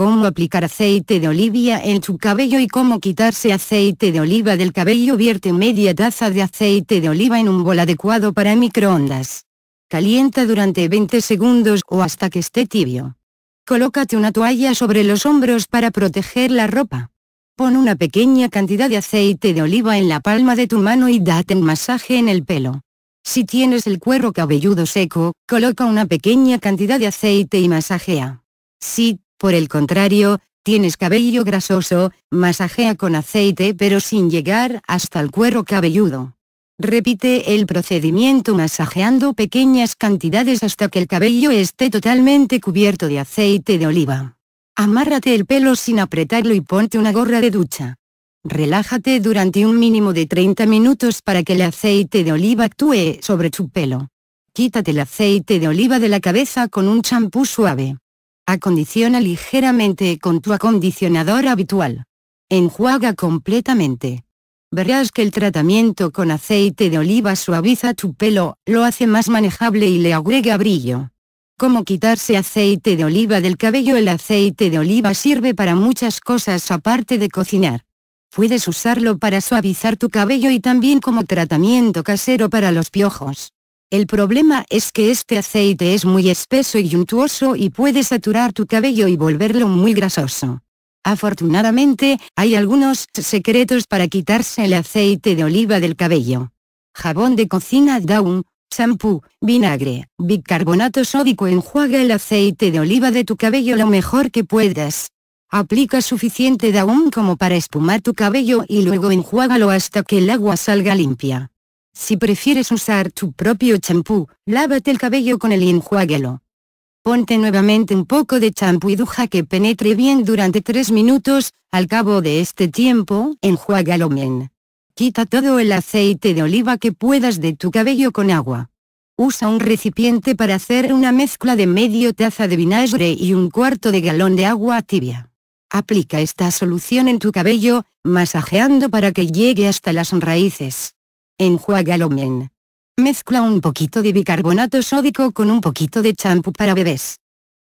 cómo aplicar aceite de oliva en tu cabello y cómo quitarse aceite de oliva del cabello vierte media taza de aceite de oliva en un bol adecuado para microondas. Calienta durante 20 segundos o hasta que esté tibio. Colócate una toalla sobre los hombros para proteger la ropa. Pon una pequeña cantidad de aceite de oliva en la palma de tu mano y date un masaje en el pelo. Si tienes el cuero cabelludo seco, coloca una pequeña cantidad de aceite y masajea. Si por el contrario, tienes cabello grasoso, masajea con aceite pero sin llegar hasta el cuero cabelludo. Repite el procedimiento masajeando pequeñas cantidades hasta que el cabello esté totalmente cubierto de aceite de oliva. Amárrate el pelo sin apretarlo y ponte una gorra de ducha. Relájate durante un mínimo de 30 minutos para que el aceite de oliva actúe sobre tu pelo. Quítate el aceite de oliva de la cabeza con un champú suave. Acondiciona ligeramente con tu acondicionador habitual. Enjuaga completamente. Verás que el tratamiento con aceite de oliva suaviza tu pelo, lo hace más manejable y le agrega brillo. ¿Cómo quitarse aceite de oliva del cabello? El aceite de oliva sirve para muchas cosas aparte de cocinar. Puedes usarlo para suavizar tu cabello y también como tratamiento casero para los piojos. El problema es que este aceite es muy espeso y untuoso y puede saturar tu cabello y volverlo muy grasoso. Afortunadamente, hay algunos secretos para quitarse el aceite de oliva del cabello. Jabón de cocina Down, champú, vinagre, bicarbonato sódico enjuaga el aceite de oliva de tu cabello lo mejor que puedas. Aplica suficiente Down como para espumar tu cabello y luego enjuágalo hasta que el agua salga limpia. Si prefieres usar tu propio champú, lávate el cabello con el enjuáguelo. Ponte nuevamente un poco de champú y duja que penetre bien durante 3 minutos, al cabo de este tiempo, enjuágalo bien. Quita todo el aceite de oliva que puedas de tu cabello con agua. Usa un recipiente para hacer una mezcla de medio taza de vinagre y un cuarto de galón de agua tibia. Aplica esta solución en tu cabello, masajeando para que llegue hasta las raíces. Enjuágalo bien. Mezcla un poquito de bicarbonato sódico con un poquito de champú para bebés.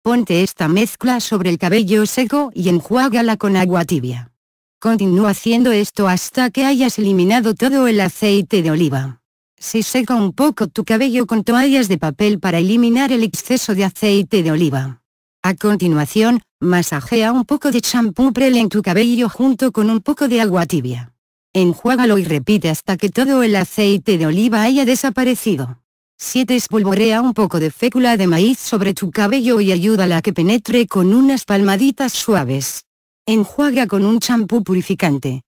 Ponte esta mezcla sobre el cabello seco y enjuágala con agua tibia. Continúa haciendo esto hasta que hayas eliminado todo el aceite de oliva. Se seca un poco tu cabello con toallas de papel para eliminar el exceso de aceite de oliva. A continuación, masajea un poco de champú prel en tu cabello junto con un poco de agua tibia enjuágalo y repite hasta que todo el aceite de oliva haya desaparecido. 7. Espolvorea un poco de fécula de maíz sobre tu cabello y ayúdala a que penetre con unas palmaditas suaves. Enjuaga con un champú purificante.